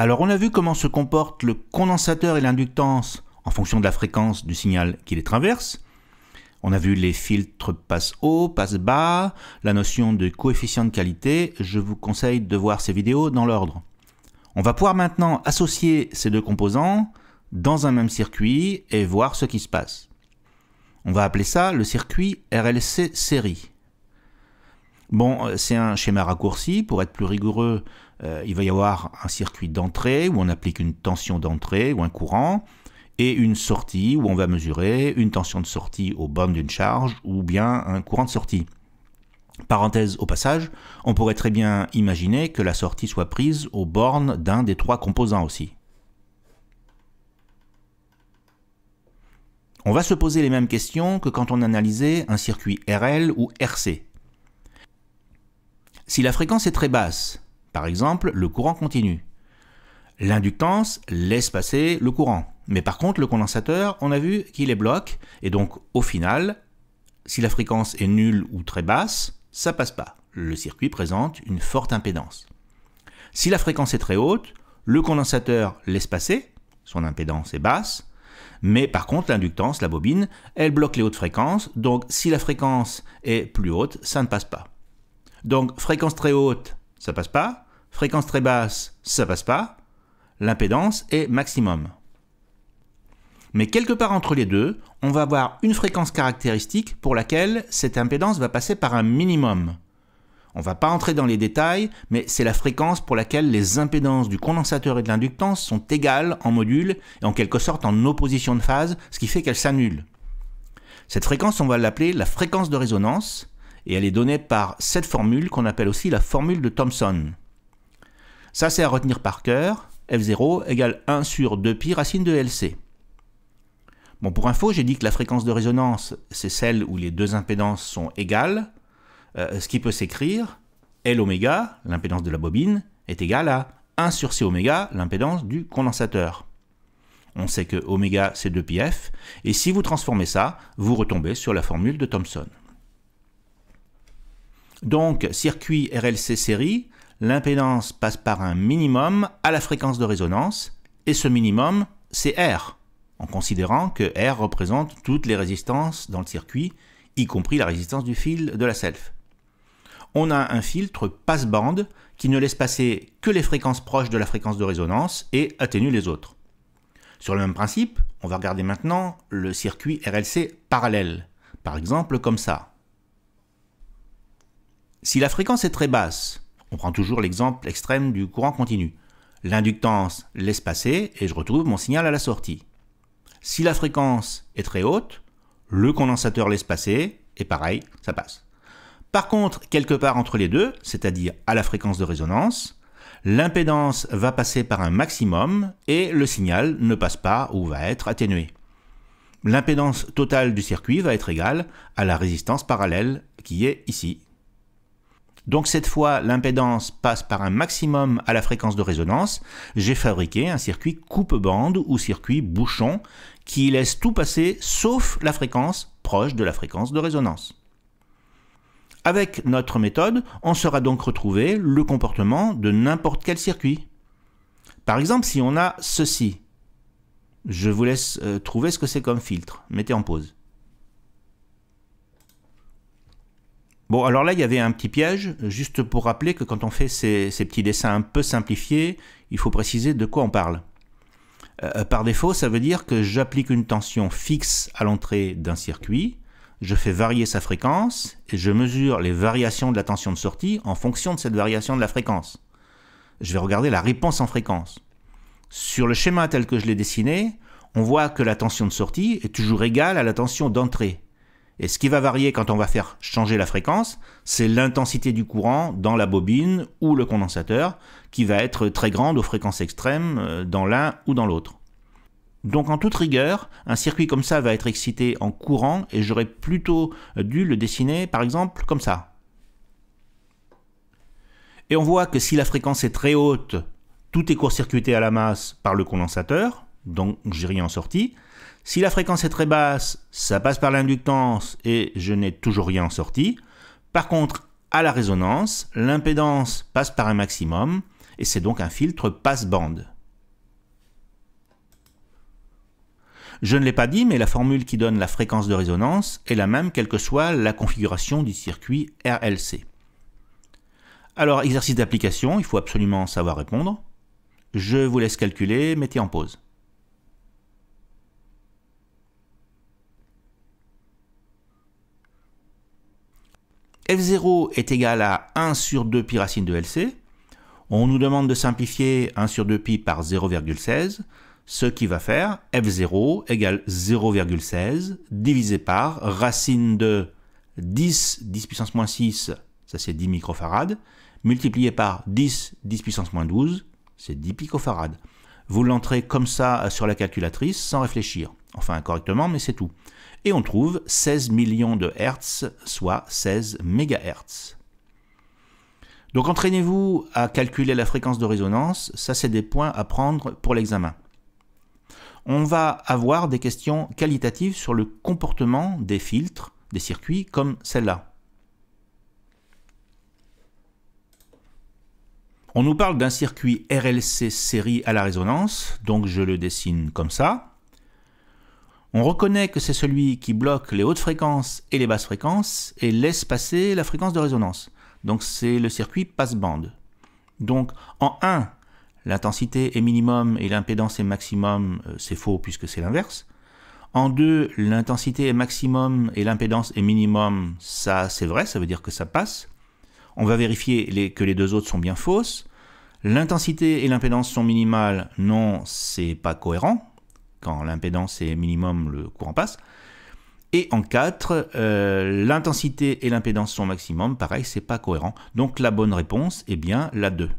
Alors on a vu comment se comportent le condensateur et l'inductance en fonction de la fréquence du signal qui les traverse. On a vu les filtres passe haut, passe bas, la notion de coefficient de qualité. Je vous conseille de voir ces vidéos dans l'ordre. On va pouvoir maintenant associer ces deux composants dans un même circuit et voir ce qui se passe. On va appeler ça le circuit RLC série. Bon, euh, c'est un schéma raccourci. Pour être plus rigoureux, euh, il va y avoir un circuit d'entrée où on applique une tension d'entrée ou un courant, et une sortie où on va mesurer une tension de sortie aux bornes d'une charge ou bien un courant de sortie. Parenthèse au passage, on pourrait très bien imaginer que la sortie soit prise aux bornes d'un des trois composants aussi. On va se poser les mêmes questions que quand on analysait un circuit RL ou RC. Si la fréquence est très basse, par exemple, le courant continu. L'inductance laisse passer le courant. Mais par contre, le condensateur, on a vu qu'il les bloque. Et donc, au final, si la fréquence est nulle ou très basse, ça passe pas. Le circuit présente une forte impédance. Si la fréquence est très haute, le condensateur laisse passer, son impédance est basse, mais par contre l'inductance, la bobine, elle bloque les hautes fréquences, donc si la fréquence est plus haute, ça ne passe pas. Donc fréquence très haute, ça passe pas, fréquence très basse, ça passe pas, l'impédance est maximum. Mais quelque part entre les deux, on va avoir une fréquence caractéristique pour laquelle cette impédance va passer par un minimum. On ne va pas entrer dans les détails, mais c'est la fréquence pour laquelle les impédances du condensateur et de l'inductance sont égales en module et en quelque sorte en opposition de phase, ce qui fait qu'elles s'annulent. Cette fréquence, on va l'appeler la fréquence de résonance, et elle est donnée par cette formule qu'on appelle aussi la formule de Thomson. Ça, c'est à retenir par cœur. F0 égale 1 sur 2pi racine de LC. Bon, pour info, j'ai dit que la fréquence de résonance, c'est celle où les deux impédances sont égales, euh, ce qui peut s'écrire L oméga, l'impédance de la bobine, est égale à 1 sur C oméga, l'impédance du condensateur. On sait que oméga c'est 2πf, et si vous transformez ça, vous retombez sur la formule de Thomson. Donc, circuit RLC série, l'impédance passe par un minimum à la fréquence de résonance, et ce minimum, c'est R, en considérant que R représente toutes les résistances dans le circuit, y compris la résistance du fil de la self. On a un filtre passe-bande qui ne laisse passer que les fréquences proches de la fréquence de résonance et atténue les autres. Sur le même principe, on va regarder maintenant le circuit RLC parallèle, par exemple comme ça. Si la fréquence est très basse, on prend toujours l'exemple extrême du courant continu. L'inductance laisse passer et je retrouve mon signal à la sortie. Si la fréquence est très haute, le condensateur laisse passer et pareil, ça passe. Par contre, quelque part entre les deux, c'est-à-dire à la fréquence de résonance, l'impédance va passer par un maximum et le signal ne passe pas ou va être atténué. L'impédance totale du circuit va être égale à la résistance parallèle qui est ici, donc cette fois, l'impédance passe par un maximum à la fréquence de résonance. J'ai fabriqué un circuit coupe-bande ou circuit bouchon qui laisse tout passer sauf la fréquence proche de la fréquence de résonance. Avec notre méthode, on sera donc retrouvé le comportement de n'importe quel circuit. Par exemple, si on a ceci, je vous laisse euh, trouver ce que c'est comme filtre. Mettez en pause. Bon, alors là, il y avait un petit piège, juste pour rappeler que quand on fait ces, petits dessins un peu simplifiés, il faut préciser de quoi on parle. Euh, par défaut, ça veut dire que j'applique une tension fixe à l'entrée d'un circuit, je fais varier sa fréquence, et je mesure les variations de la tension de sortie en fonction de cette variation de la fréquence. Je vais regarder la réponse en fréquence. Sur le schéma tel que je l'ai dessiné, on voit que la tension de sortie est toujours égale à la tension d'entrée. Et ce qui va varier quand on va faire changer la fréquence, c'est l'intensité du courant dans la bobine ou le condensateur, qui va être très grande aux fréquences extrêmes euh, dans l'un ou dans l'autre. Donc en toute rigueur, un circuit comme ça va être excité en courant et j'aurais plutôt dû le dessiner par exemple comme ça. Et on voit que si la fréquence est très haute, tout est court-circuité à la masse par le condensateur, donc j'ai rien en sortie si la fréquence est très basse, ça passe par l'inductance et je n'ai toujours rien en sortie. Par contre, à la résonance, l'impédance passe par un maximum et c'est donc un filtre passe-bande. Je ne l'ai pas dit, mais la formule qui donne la fréquence de résonance est la même quelle que soit la configuration du circuit RLC. Alors, exercice d'application, il faut absolument savoir répondre. Je vous laisse calculer, mettez en pause. f0 est égal à 1 sur 2π racine de LC. On nous demande de simplifier 1 sur 2 pi par 0,16, ce qui va faire f0 égale 0,16 divisé par racine de 10, 10 puissance moins 6, ça c'est 10 microfarades, multiplié par 10, 10 puissance moins 12, c'est 10 picofarades. Vous l'entrez comme ça sur la calculatrice sans réfléchir. Enfin, correctement, mais c'est tout et on trouve 16 millions de Hertz, soit 16 MHz. Donc entraînez-vous à calculer la fréquence de résonance, ça c'est des points à prendre pour l'examen. On va avoir des questions qualitatives sur le comportement des filtres, des circuits comme celle-là. On nous parle d'un circuit RLC série à la résonance, donc je le dessine comme ça. On reconnaît que c'est celui qui bloque les hautes fréquences et les basses fréquences et laisse passer la fréquence de résonance. Donc c'est le circuit passe-bande. Donc en 1, l'intensité est minimum et l'impédance est maximum, euh, c'est faux puisque c'est l'inverse. En 2, l'intensité est maximum et l'impédance est minimum, ça c'est vrai, ça veut dire que ça passe. On va vérifier que les deux autres sont bien fausses. L'intensité et l'impédance sont minimales, non, c'est pas cohérent, quand l'impédance est minimum, le courant passe. Et en 4, euh, l'intensité et l'impédance sont maximum, pareil, c'est pas cohérent. Donc la bonne réponse est eh bien la 2.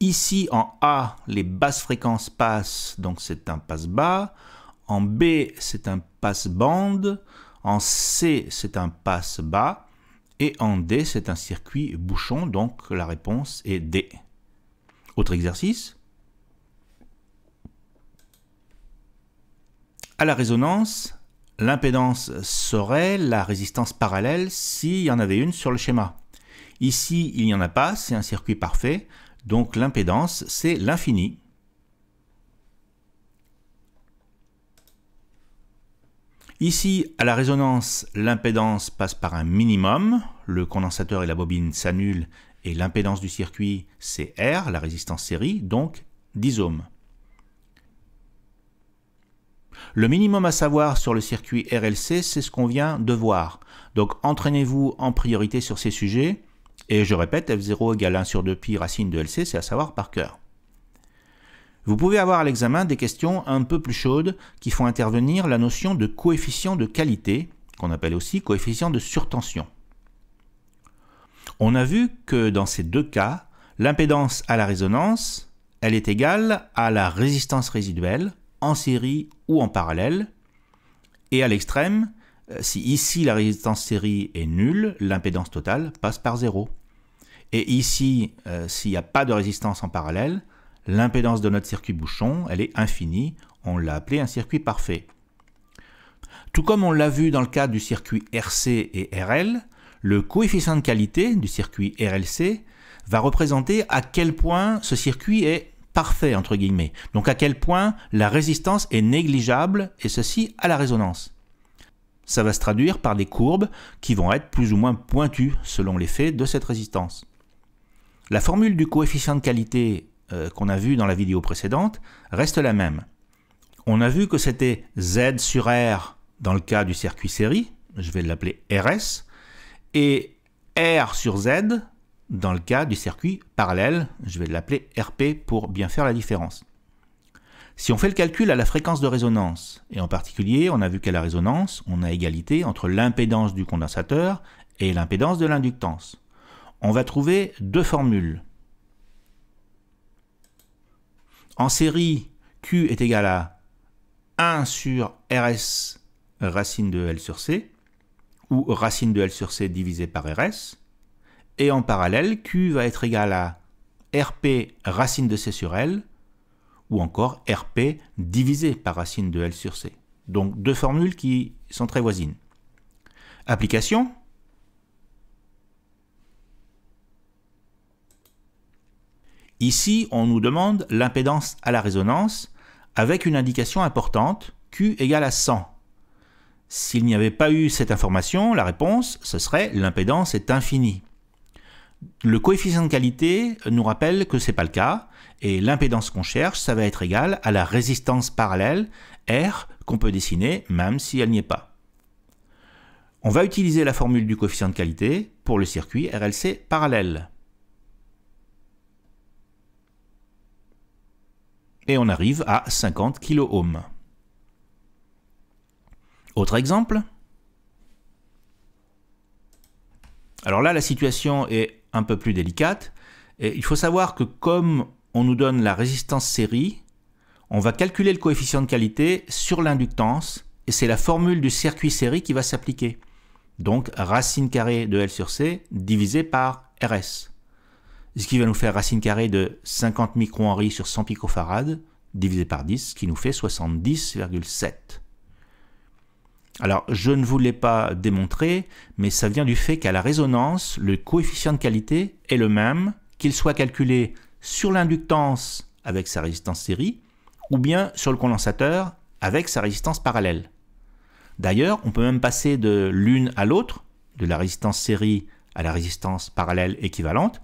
Ici, en A, les basses fréquences passent, donc c'est un passe-bas. En B, c'est un passe-bande. En C, c'est un passe-bas. Et en D, c'est un circuit bouchon, donc la réponse est D. Autre exercice. À la résonance, l'impédance serait la résistance parallèle s'il y en avait une sur le schéma. Ici, il n'y en a pas, c'est un circuit parfait, donc l'impédance, c'est l'infini. Ici, à la résonance, l'impédance passe par un minimum, le condensateur et la bobine s'annulent et l'impédance du circuit, c'est R, la résistance série, donc 10 ohms. Le minimum à savoir sur le circuit RLC, c'est ce qu'on vient de voir. Donc entraînez-vous en priorité sur ces sujets. Et je répète, F0 égale 1 sur 2 pi racine de LC, c'est à savoir par cœur. Vous pouvez avoir à l'examen des questions un peu plus chaudes qui font intervenir la notion de coefficient de qualité, qu'on appelle aussi coefficient de surtension. On a vu que dans ces deux cas, l'impédance à la résonance, elle est égale à la résistance résiduelle, en série ou en parallèle, et à l'extrême, euh, si ici la résistance série est nulle, l'impédance totale passe par zéro. Et ici, euh, s'il n'y a pas de résistance en parallèle, L'impédance de notre circuit bouchon, elle est infinie, on l'a appelé un circuit parfait. Tout comme on l'a vu dans le cas du circuit RC et RL, le coefficient de qualité du circuit RLC va représenter à quel point ce circuit est parfait, entre guillemets, donc à quel point la résistance est négligeable, et ceci à la résonance. Ça va se traduire par des courbes qui vont être plus ou moins pointues selon l'effet de cette résistance. La formule du coefficient de qualité euh, qu'on a vu dans la vidéo précédente reste la même. On a vu que c'était Z sur R dans le cas du circuit série, je vais l'appeler RS, et R sur Z dans le cas du circuit parallèle, je vais l'appeler RP pour bien faire la différence. Si on fait le calcul à la fréquence de résonance, et en particulier on a vu qu'à la résonance, on a égalité entre l'impédance du condensateur et l'impédance de l'inductance, on va trouver deux formules en série, Q est égal à 1 sur RS racine de L sur C, ou racine de L sur C divisé par RS. Et en parallèle, Q va être égal à RP racine de C sur L, ou encore RP divisé par racine de L sur C. Donc deux formules qui sont très voisines. Application, Ici, on nous demande l'impédance à la résonance avec une indication importante, Q égale à 100. S'il n'y avait pas eu cette information, la réponse, ce serait l'impédance est infinie. Le coefficient de qualité nous rappelle que ce n'est pas le cas, et l'impédance qu'on cherche, ça va être égal à la résistance parallèle, R, qu'on peut dessiner même si elle n'y est pas. On va utiliser la formule du coefficient de qualité pour le circuit RLC parallèle. et on arrive à 50 kOhm. Autre exemple Alors là, la situation est un peu plus délicate. Et il faut savoir que comme on nous donne la résistance série, on va calculer le coefficient de qualité sur l'inductance, et c'est la formule du circuit série qui va s'appliquer. Donc racine carrée de L sur C divisé par RS ce qui va nous faire racine carrée de 50 Henry sur 100 picofarades, divisé par 10, ce qui nous fait 70,7. Alors, je ne vous l'ai pas démontré, mais ça vient du fait qu'à la résonance, le coefficient de qualité est le même, qu'il soit calculé sur l'inductance avec sa résistance série, ou bien sur le condensateur avec sa résistance parallèle. D'ailleurs, on peut même passer de l'une à l'autre, de la résistance série à la résistance parallèle équivalente,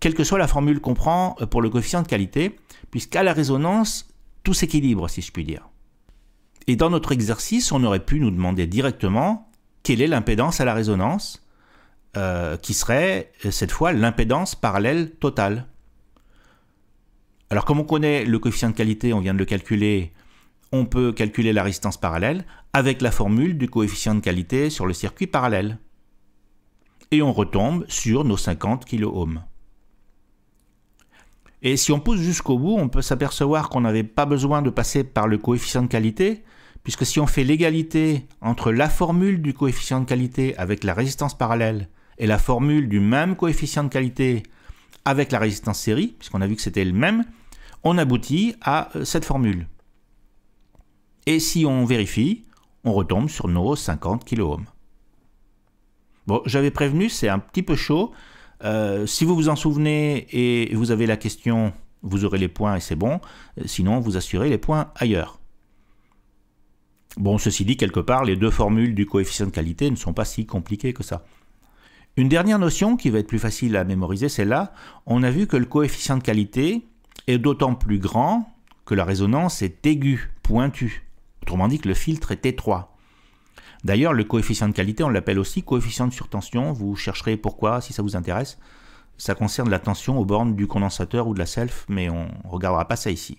quelle que soit la formule qu'on prend euh, pour le coefficient de qualité, puisqu'à la résonance, tout s'équilibre, si je puis dire. Et dans notre exercice, on aurait pu nous demander directement quelle est l'impédance à la résonance, euh, qui serait euh, cette fois l'impédance parallèle totale. Alors comme on connaît le coefficient de qualité, on vient de le calculer, on peut calculer la résistance parallèle avec la formule du coefficient de qualité sur le circuit parallèle. Et on retombe sur nos 50 kOhm. Et si on pousse jusqu'au bout, on peut s'apercevoir qu'on n'avait pas besoin de passer par le coefficient de qualité, puisque si on fait l'égalité entre la formule du coefficient de qualité avec la résistance parallèle et la formule du même coefficient de qualité avec la résistance série, puisqu'on a vu que c'était le même, on aboutit à euh, cette formule. Et si on vérifie, on retombe sur nos 50 kOhm. Bon, j'avais prévenu, c'est un petit peu chaud, euh, si vous vous en souvenez et vous avez la question, vous aurez les points et c'est bon. Euh, sinon, vous assurez les points ailleurs. Bon, ceci dit, quelque part, les deux formules du coefficient de qualité ne sont pas si compliquées que ça. Une dernière notion qui va être plus facile à mémoriser, c'est là, on a vu que le coefficient de qualité est d'autant plus grand que la résonance est aiguë, pointue. Autrement dit que le filtre est étroit. D'ailleurs, le coefficient de qualité, on l'appelle aussi coefficient de surtension. Vous chercherez pourquoi si ça vous intéresse. Ça concerne la tension aux bornes du condensateur ou de la self, mais on ne regardera pas ça ici.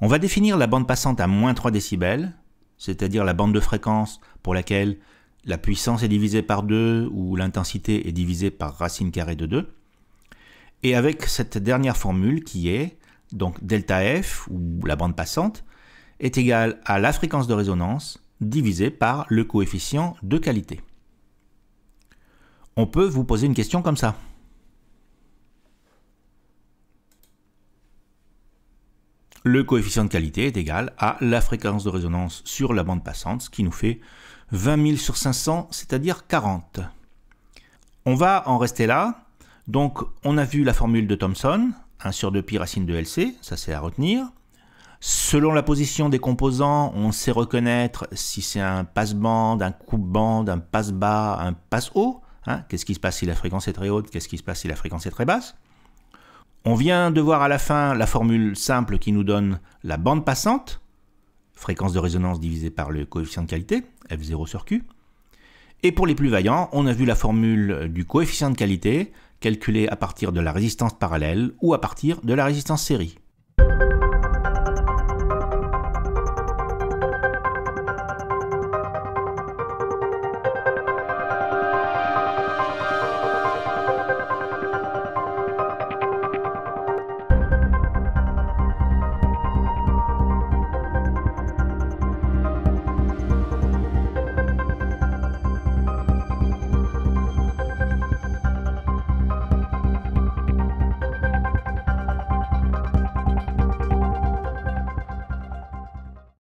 On va définir la bande passante à moins 3 décibels, c'est-à-dire la bande de fréquence pour laquelle la puissance est divisée par 2 ou l'intensité est divisée par racine carrée de 2. Et avec cette dernière formule qui est donc delta F, ou la bande passante, est égale à la fréquence de résonance divisé par le coefficient de qualité. On peut vous poser une question comme ça. Le coefficient de qualité est égal à la fréquence de résonance sur la bande passante, ce qui nous fait 20 000 sur 500, c'est-à-dire 40. On va en rester là. Donc, on a vu la formule de Thomson, 1 sur 2 pi racine de LC, ça c'est à retenir. Selon la position des composants, on sait reconnaître si c'est un passe-bande, un coupe-bande, un passe-bas, un passe-haut. Hein. Qu'est-ce qui se passe si la fréquence est très haute Qu'est-ce qui se passe si la fréquence est très basse On vient de voir à la fin la formule simple qui nous donne la bande passante, fréquence de résonance divisée par le coefficient de qualité, F0 sur Q. Et pour les plus vaillants, on a vu la formule du coefficient de qualité calculée à partir de la résistance parallèle ou à partir de la résistance série.